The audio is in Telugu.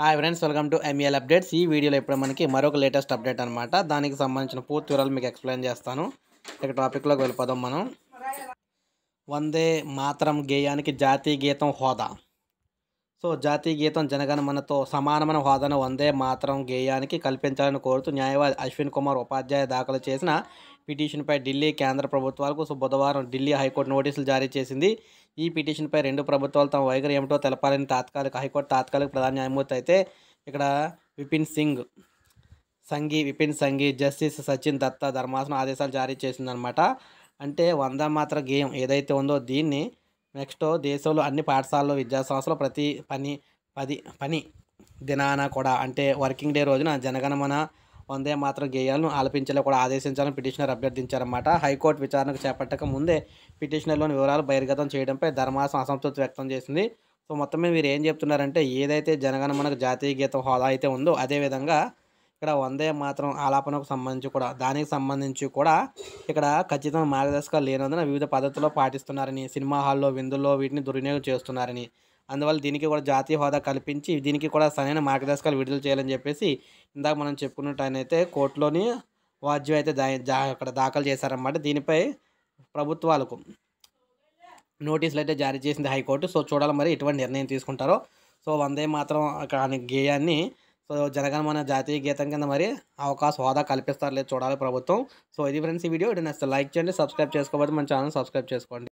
hi friends welcome to ML updates e ఈ వీడియోలో ఇప్పుడు మనకి మరొక లేటెస్ట్ అప్డేట్ అనమాట దానికి సంబంధించిన పూర్తి వివరాలు మీకు ఎక్స్ప్లెయిన్ చేస్తాను ఇక టాపిక్లోకి వెళ్ళిపోదాం మనం వందే మాత్రం గేయానికి జాతీయ గీతం హోదా సో జాతీయ గీతం జనగణమనతో సమానమైన హోదాను వందే మాత్రం గేయానికి కల్పించాలని కోరుతూ న్యాయవాది అశ్విన్ కుమార్ ఉపాధ్యాయ దాఖలు చేసిన పిటిషన్పై ఢిల్లీ కేంద్ర ప్రభుత్వాలకు సో బుధవారం ఢిల్లీ హైకోర్టు నోటీసులు జారీ చేసింది ఈ పిటిషన్పై రెండు ప్రభుత్వాలు తమ వైఖరి ఏమిటో తెలపాలని తాత్కాలిక హైకోర్టు తాత్కాలిక ప్రధాన న్యాయమూర్తి అయితే ఇక్కడ విపిన్ సింగ్ సంఘీ విపిన్ సంఘీ జస్టిస్ సచిన్ దత్తా ధర్మాసనం ఆదేశాలు జారీ చేసిందనమాట అంటే వంద మాత్ర గేయం ఏదైతే ఉందో దీన్ని నెక్స్ట్ దేశంలో అన్ని పాఠశాలలో విద్యాసంస్థలు ప్రతి పని పది పని దినాన కూడా అంటే వర్కింగ్ డే రోజున జనగణమన వందే మాత్రం గేయాలను ఆలపించేలా కూడా ఆదేశించాలని పిటిషనర్ అభ్యర్థించారన్నమాట హైకోర్టు విచారణకు చేపట్టక ముందే పిటిషనర్లోని వివరాలు బహిర్గతం చేయడంపై ధర్మాసం అసంతృప్తి వ్యక్తం చేసింది సో మొత్తం మీద మీరు ఏం చెప్తున్నారంటే ఏదైతే జనగణ మనకు జాతీయ గీతం హోదా అయితే ఉందో అదేవిధంగా ఇక్కడ వందే మాత్రం ఆలాపనకు సంబంధించి కూడా దానికి సంబంధించి కూడా ఇక్కడ ఖచ్చితంగా మార్గదర్శకాలు లేనందున వివిధ పద్ధతుల్లో పాటిస్తున్నారని సినిమా హాల్లో విందుల్లో వీటిని దుర్వినియోగం చేస్తున్నారని అందువల్ల దీనికి కూడా జాతీయ హోదా కల్పించి దీనికి కూడా సరైన మార్గదర్శకాలు విడుదల చేయాలని చెప్పేసి ఇందాక మనం చెప్పుకున్నట్టయితే కోర్టులోని వాజ్యం అయితే దా అక్కడ దాఖలు చేశారన్నమాట దీనిపై ప్రభుత్వాలకు నోటీసులు అయితే జారీ చేసింది హైకోర్టు సో చూడాలి మరి ఎటువంటి నిర్ణయం తీసుకుంటారో సో వందే మాత్రం అక్కడ గేయాన్ని సో మన జాతీయ గీతం కింద మరి అవకాశం హోదా కల్పిస్తారు లేదు చూడాలి ప్రభుత్వం సో ఇది ఫ్రెండ్స్ ఈ వీడియో నచ్చితే లైక్ చేయండి సబ్స్క్రైబ్ చేసుకోబోతే మన ఛానల్ సబ్స్క్రైబ్ చేసుకోండి